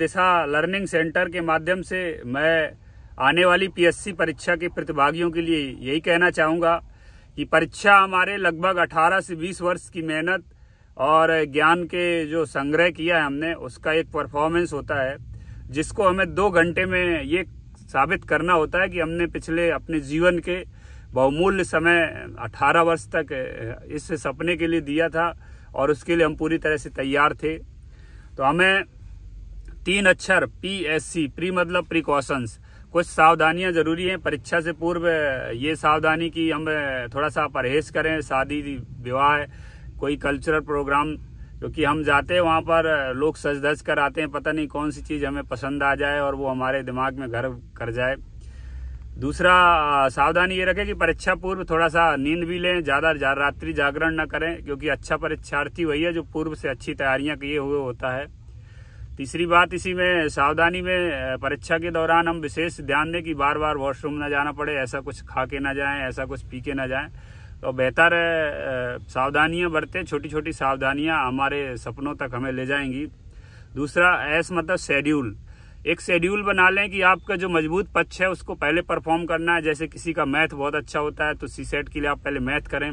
दिशा learning centre के माध्यम से मैं आने वाली पीएससी परीक्षा के प्रतिभागियों के लिए यही कहना चाहूँगा कि परीक्षा हमारे लगभग 18 से 20 वर्ष की मेहनत और ज्ञान के जो संग्रह किया है हमने उसका एक परफॉर्मेंस होता है जिसको हमें दो घंटे में ये साबित करना होता है कि हमने पिछले अपने जीवन के बहुमूल्य समय 18 वर्ष तक इस सपने के लिए दिया था और उसके लिए हम पूरी तरह से तैयार थे तो हमें तीन अक्षर पी एस सी प्री मतलब प्रिकॉशंस कुछ सावधानियां जरूरी हैं परीक्षा से पूर्व ये सावधानी कि हम थोड़ा सा परहेज करें शादी विवाह कोई कल्चरल प्रोग्राम क्योंकि हम जाते हैं वहाँ पर लोग सज धज कर आते हैं पता नहीं कौन सी चीज़ हमें पसंद आ जाए और वो हमारे दिमाग में घर कर जाए दूसरा सावधानी ये रखें कि परीक्षा पूर्व थोड़ा सा नींद भी लें ज़्यादा जा, रात्रि जागरण ना करें क्योंकि अच्छा परीक्षार्थी वही है जो पूर्व से अच्छी तैयारियां किए हुए होता है तीसरी बात इसी में सावधानी में परीक्षा के दौरान हम विशेष ध्यान दें कि बार बार वॉशरूम ना जाना पड़े ऐसा कुछ खा के ना जाएं ऐसा कुछ पी के ना जाएं तो बेहतर सावधानियां बरतें छोटी छोटी सावधानियां हमारे सपनों तक हमें ले जाएंगी दूसरा ऐस मतलब शेड्यूल एक शेड्यूल बना लें कि आपका जो मजबूत पक्ष है उसको पहले परफॉर्म करना है जैसे किसी का मैथ बहुत अच्छा होता है तो सी सेट के लिए आप पहले मैथ करें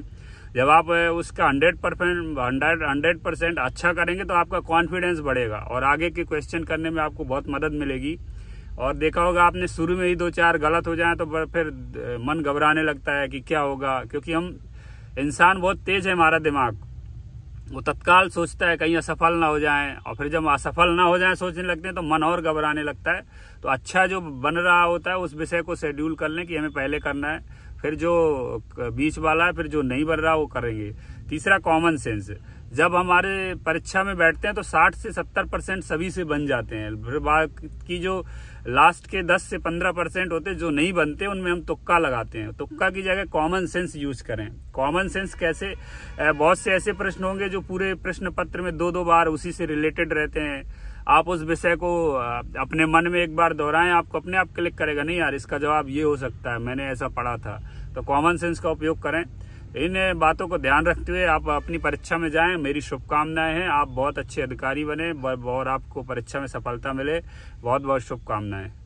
जब आप उसका hundred percent hundred hundred percent अच्छा करेंगे तो आपका कॉन्फिडेंस बढ़ेगा और आगे के क्वेश्चन करने में आपको बहुत मदद मिलेगी और देखा होगा आपने शुरू में ही दो चार गलत हो जाए तो फिर मन घबराने लगता है कि क्या होगा क्योंकि हम इंसान बहुत तेज है हमारा दिमाग वो तत्काल सोचता है कहीं असफल ना हो जाए और फिर जब असफल ना हो जाए सोचने लगते हैं तो मन और घबराने लगता है तो अच्छा जो बन रहा होता है उस विषय को शेड्यूल कर लें कि हमें पहले करना है फिर जो बीच वाला है फिर जो नहीं बन रहा वो करेंगे तीसरा कॉमन सेंस जब हमारे परीक्षा में बैठते हैं तो 60 से 70 परसेंट सभी से बन जाते हैं फिर बाकी जो लास्ट के 10 से 15 परसेंट होते जो नहीं बनते उनमें हम तुक्का लगाते हैं तुक्का की जगह कॉमन सेंस यूज करें कॉमन सेंस कैसे बहुत से ऐसे प्रश्न होंगे जो पूरे प्रश्न पत्र में दो दो बार उसी से रिलेटेड रहते हैं आप उस विषय को अपने मन में एक बार दोहराएं आपको अपने आप क्लिक करेगा नहीं यार इसका जवाब ये हो सकता है मैंने ऐसा पढ़ा था तो कॉमन सेंस का उपयोग करें तो इन बातों को ध्यान रखते हुए आप अपनी परीक्षा में जाएं मेरी शुभकामनाएं हैं आप बहुत अच्छे अधिकारी बने और आपको परीक्षा में सफलता मिले बहुत बहुत शुभकामनाएं